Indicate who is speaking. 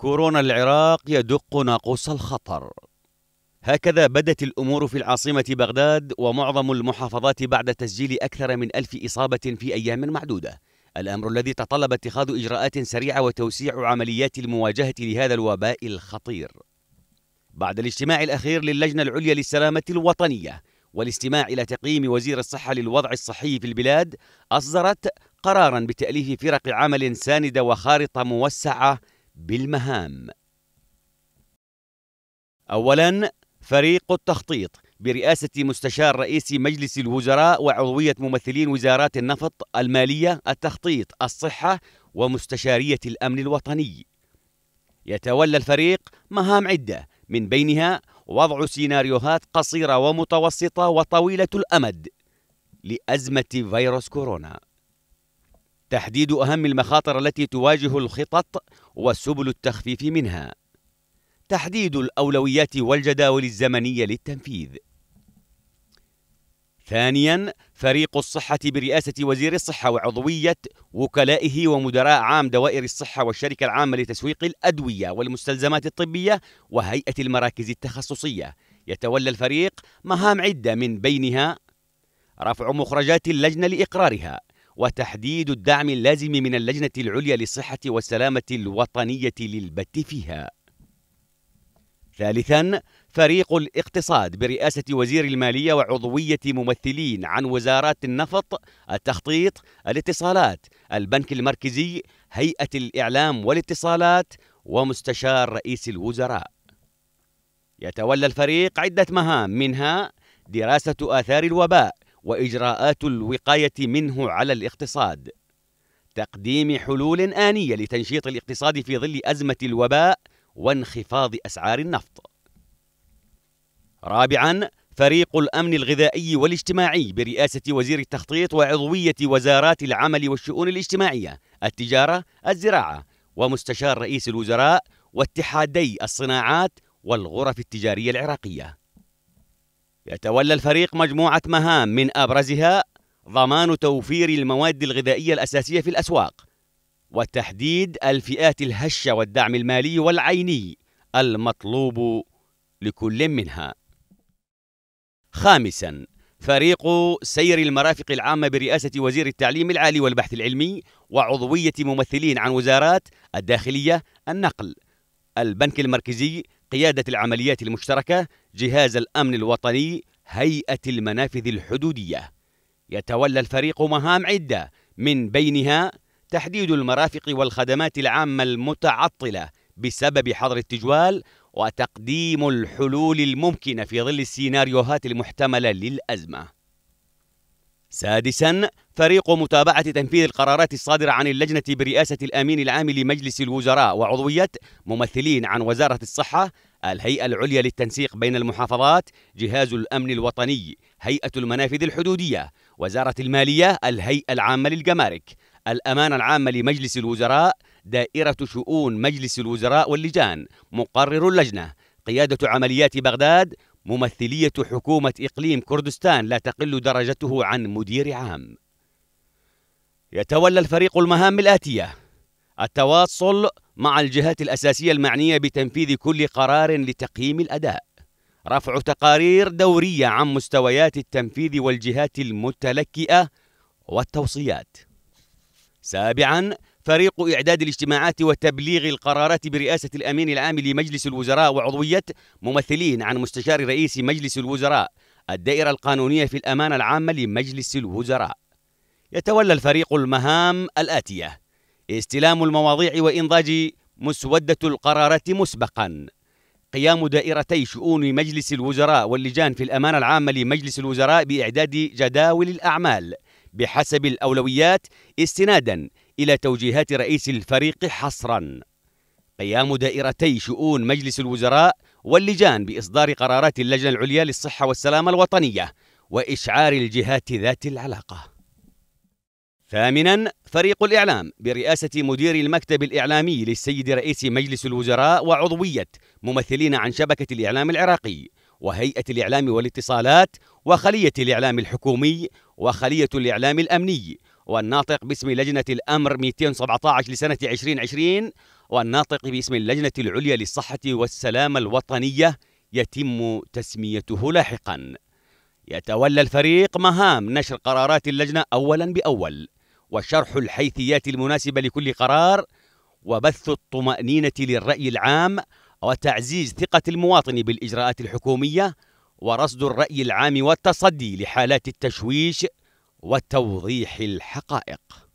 Speaker 1: كورونا العراق يدق ناقوس الخطر هكذا بدت الأمور في العاصمة بغداد ومعظم المحافظات بعد تسجيل أكثر من ألف إصابة في أيام معدودة الأمر الذي تطلب اتخاذ إجراءات سريعة وتوسيع عمليات المواجهة لهذا الوباء الخطير بعد الاجتماع الأخير للجنة العليا للسلامة الوطنية والاستماع إلى تقييم وزير الصحة للوضع الصحي في البلاد أصدرت قرارا بتأليف فرق عمل ساندة وخارطة موسعة بالمهام أولا فريق التخطيط برئاسة مستشار رئيس مجلس الوزراء وعضوية ممثلين وزارات النفط، المالية، التخطيط، الصحة ومستشارية الأمن الوطني. يتولى الفريق مهام عدة من بينها وضع سيناريوهات قصيرة ومتوسطة وطويلة الأمد لأزمة فيروس كورونا. تحديد أهم المخاطر التي تواجه الخطط وسبل التخفيف منها تحديد الأولويات والجداول الزمنية للتنفيذ ثانيا فريق الصحة برئاسة وزير الصحة وعضوية وكلائه ومدراء عام دوائر الصحة والشركة العامة لتسويق الأدوية والمستلزمات الطبية وهيئة المراكز التخصصية يتولى الفريق مهام عدة من بينها رفع مخرجات اللجنة لإقرارها وتحديد الدعم اللازم من اللجنة العليا للصحة والسلامة الوطنية للبت فيها. ثالثا فريق الاقتصاد برئاسة وزير المالية وعضوية ممثلين عن وزارات النفط، التخطيط، الاتصالات، البنك المركزي، هيئة الإعلام والاتصالات ومستشار رئيس الوزراء. يتولى الفريق عدة مهام منها دراسة آثار الوباء، واجراءات الوقايه منه على الاقتصاد تقديم حلول انيه لتنشيط الاقتصاد في ظل ازمه الوباء وانخفاض اسعار النفط رابعا فريق الامن الغذائي والاجتماعي برئاسه وزير التخطيط وعضويه وزارات العمل والشؤون الاجتماعيه التجاره الزراعه ومستشار رئيس الوزراء واتحادي الصناعات والغرف التجاريه العراقيه يتولى الفريق مجموعة مهام من أبرزها ضمان توفير المواد الغذائية الأساسية في الأسواق وتحديد الفئات الهشة والدعم المالي والعيني المطلوب لكل منها. خامساً فريق سير المرافق العامة برئاسة وزير التعليم العالي والبحث العلمي وعضوية ممثلين عن وزارات الداخلية، النقل، البنك المركزي، قيادة العمليات المشتركة، جهاز الأمن الوطني هيئة المنافذ الحدودية يتولى الفريق مهام عدة من بينها تحديد المرافق والخدمات العامة المتعطلة بسبب حظر التجوال وتقديم الحلول الممكنة في ظل السيناريوهات المحتملة للأزمة. سادساً فريق متابعة تنفيذ القرارات الصادرة عن اللجنة برئاسة الأمين العام لمجلس الوزراء وعضوية ممثلين عن وزارة الصحة الهيئة العليا للتنسيق بين المحافظات جهاز الأمن الوطني هيئة المنافذ الحدودية وزارة المالية الهيئة العامة للجمارك الأمانة العامة لمجلس الوزراء دائرة شؤون مجلس الوزراء واللجان مقرر اللجنة قيادة عمليات بغداد ممثلية حكومة إقليم كردستان لا تقل درجته عن مدير عام يتولى الفريق المهام الآتية التواصل مع الجهات الأساسية المعنية بتنفيذ كل قرار لتقييم الأداء رفع تقارير دورية عن مستويات التنفيذ والجهات المتلكئة والتوصيات سابعاً فريق إعداد الاجتماعات وتبليغ القرارات برئاسة الأمين العام لمجلس الوزراء وعضوية ممثلين عن مستشار رئيس مجلس الوزراء الدائرة القانونية في الأمانة العامة لمجلس الوزراء يتولى الفريق المهام الآتية استلام المواضيع وإنضاج مسودة القرارات مسبقاً قيام دائرتي شؤون مجلس الوزراء واللجان في الأمانة العامة لمجلس الوزراء بإعداد جداول الأعمال بحسب الأولويات استناداً إلى توجيهات رئيس الفريق حصراً قيام دائرتي شؤون مجلس الوزراء واللجان بإصدار قرارات اللجنة العليا للصحة والسلامة الوطنية وإشعار الجهات ذات العلاقة ثامنا فريق الإعلام برئاسة مدير المكتب الإعلامي للسيد رئيس مجلس الوزراء وعضوية ممثلين عن شبكة الإعلام العراقي وهيئة الإعلام والاتصالات وخلية الإعلام الحكومي وخلية الإعلام الأمني والناطق باسم لجنة الأمر 217 لسنة 2020 والناطق باسم اللجنة العليا للصحة والسلامة الوطنية يتم تسميته لاحقاً يتولى الفريق مهام نشر قرارات اللجنة أولا بأول وشرح الحيثيات المناسبة لكل قرار وبث الطمأنينة للرأي العام وتعزيز ثقة المواطن بالإجراءات الحكومية ورصد الرأي العام والتصدي لحالات التشويش وتوضيح الحقائق